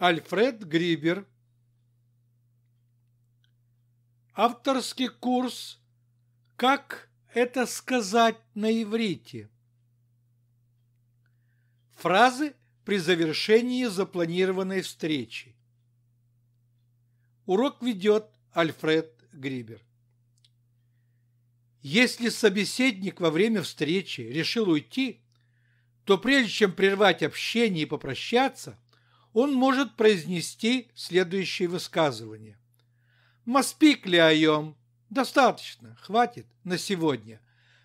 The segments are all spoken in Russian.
Альфред Грибер. Авторский курс «Как это сказать на иврите?» Фразы при завершении запланированной встречи. Урок ведет Альфред Грибер. Если собеседник во время встречи решил уйти, то прежде чем прервать общение и попрощаться – он может произнести следующее высказывание. «Маспик ли айом?» «Достаточно, хватит на сегодня».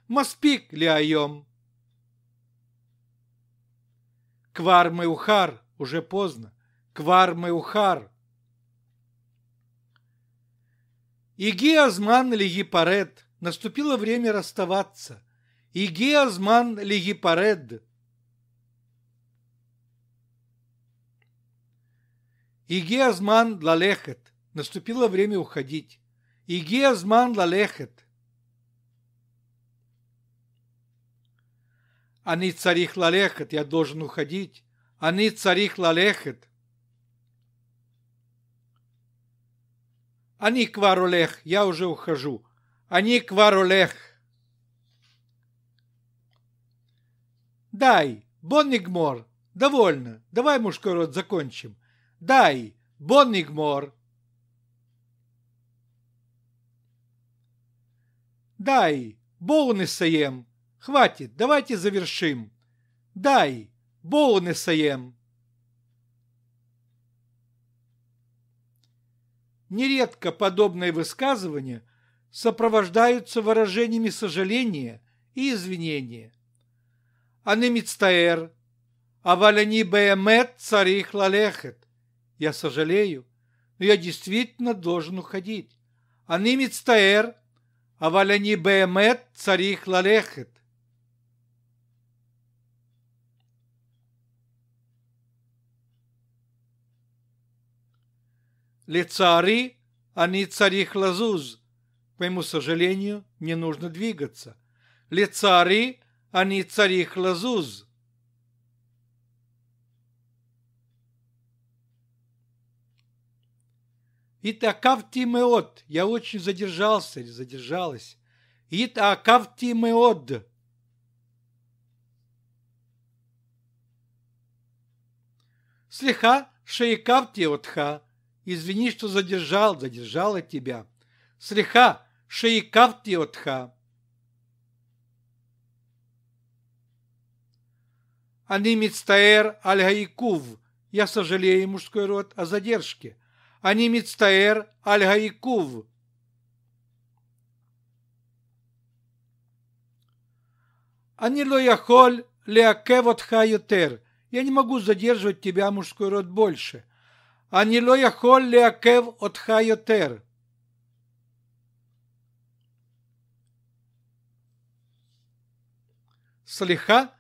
«Маспик ли айом?» «Квар ухар уже поздно. «Квар ухар «Иги азман ли епаред?» Наступило время расставаться. «Иги азман ли епаред?» Игеазман лалехет. Наступило время уходить. Игеазман лалехет. Они царих лалехет, я должен уходить. Они царих лалехет. Они кварулех, я уже ухожу. Они кварулех. Дай, боннигмор, довольно. Давай мужской род закончим. Дай, боннигмор. Дай, Боунесаем! Хватит, давайте завершим. Дай, Боунесаем! Нередко подобные высказывания сопровождаются выражениями сожаления и извинения. Анемицтаэр, аваляни беэмет царих лалехет. Я сожалею, но я действительно должен уходить. Они мицтаэр, а валяни беэмет царих лалехет. Лицари, не царих лазуз. К моему сожалению, мне нужно двигаться. Лицари, не царих лазуз. Итакавти а меот. Я очень задержался или задержалась. Итакавти меот. Слеха шейкавти отха. Извини, что задержал, задержала тебя. Слеха шейкавти отха. Анимицтаэр аль-Гаикув. Я сожалею, мужской род, о задержке. אני מצטער על העיכוב. אני לא יכול לעכב אותך יותר. Я не могу задерживать тебя, мужской род, больше. אני לא יכול לעכב אותך יותר. Слиха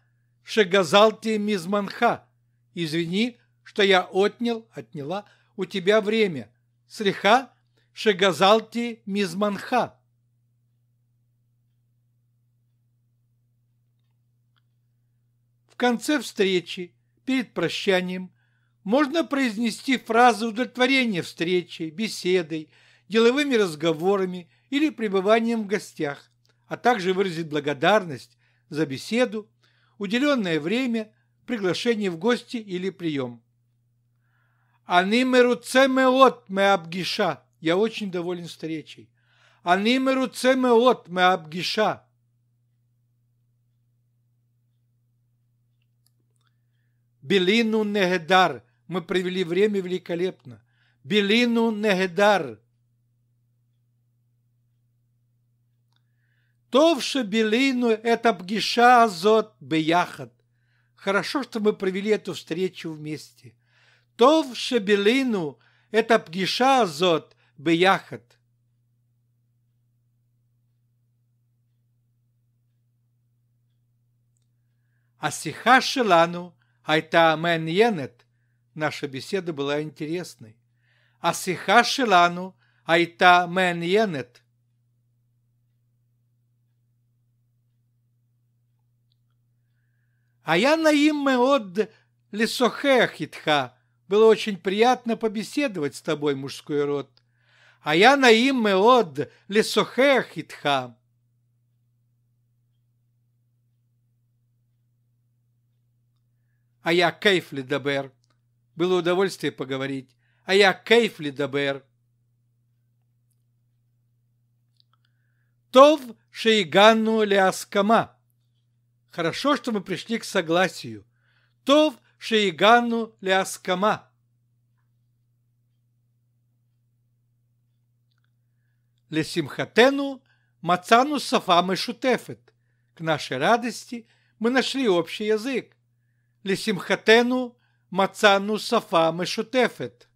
шагазалти мизманха. Извини, что я отнял, отняла, у тебя время. Сриха шегазалти мизманха. В конце встречи, перед прощанием, можно произнести фразы удовлетворения встречей, беседой, деловыми разговорами или пребыванием в гостях, а также выразить благодарность за беседу, уделенное время, приглашение в гости или прием. Они мируце меот меабгиша. Я очень доволен встречей. Они мируце меот меабгиша. Белину негедар. Мы провели время великолепно. Белину негедар. Товше Белину это бгиша азот бияхат. Хорошо, что мы провели эту встречу вместе. טוב שבילינו את הפגישה הזאת ביחד. השיחה שלנו הייתה מעניינת, наша беседа была интересной. השיחה שלנו הייתה מעניינת. היה נעים מאוד לשוחח איתך было очень приятно побеседовать с тобой, мужской род. А я Наим Меод Лесохех Итха. А я Кейфли Дабер. Было удовольствие поговорить. А я Кейфли Дабер. Тов Шейганну Ляскама. Хорошо, что мы пришли к согласию. Тов שהגענו להסכמה. Лесимхатену Мацану Сафамы Шутефет. К нашей радости мы нашли общий язык. Лесимхатену Мацану Сафамы Шутефет.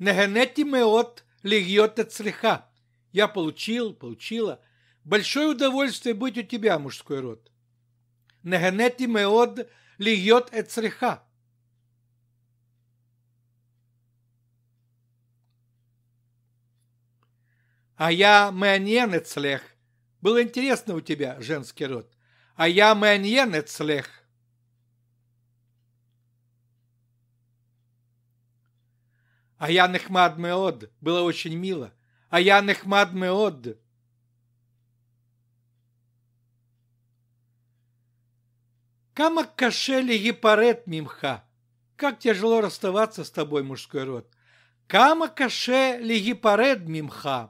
Негенети меот легиота цриха. Я получил, получила Большое удовольствие быть у тебя, мужской род. Неганети меод льет эцреха. А я мэньенецлех. Было интересно у тебя, женский род. А я мэньенецлех. А я нехмад меод. Было очень мило. А я нехмад меод. Кама кошели епарет мимха. Как тяжело расставаться с тобой, мужской род. Кама каше ли мимха.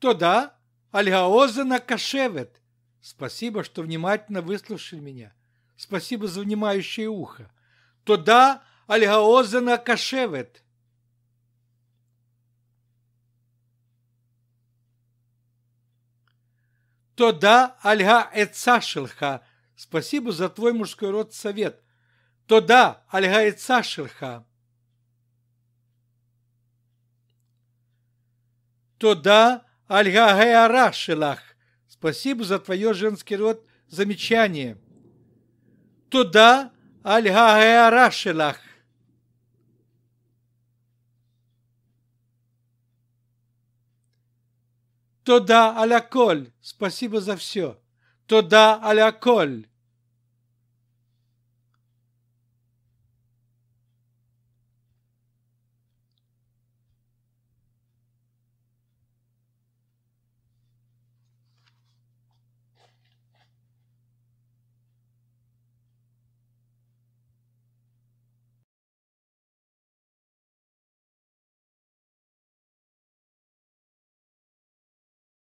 То да, Альгаозена кашевет. Спасибо, что внимательно выслушали меня. Спасибо за внимающее ухо. То да, Альгаозена кашевет. Тода альга эцашилха. Спасибо за твой мужской род совет. Тода альга эцашилха. Тода альга геарашилах. Спасибо за твое женский род замечание. Туда, альга геарашилах. Тода аля коль, спасибо за все. Тода аля коль.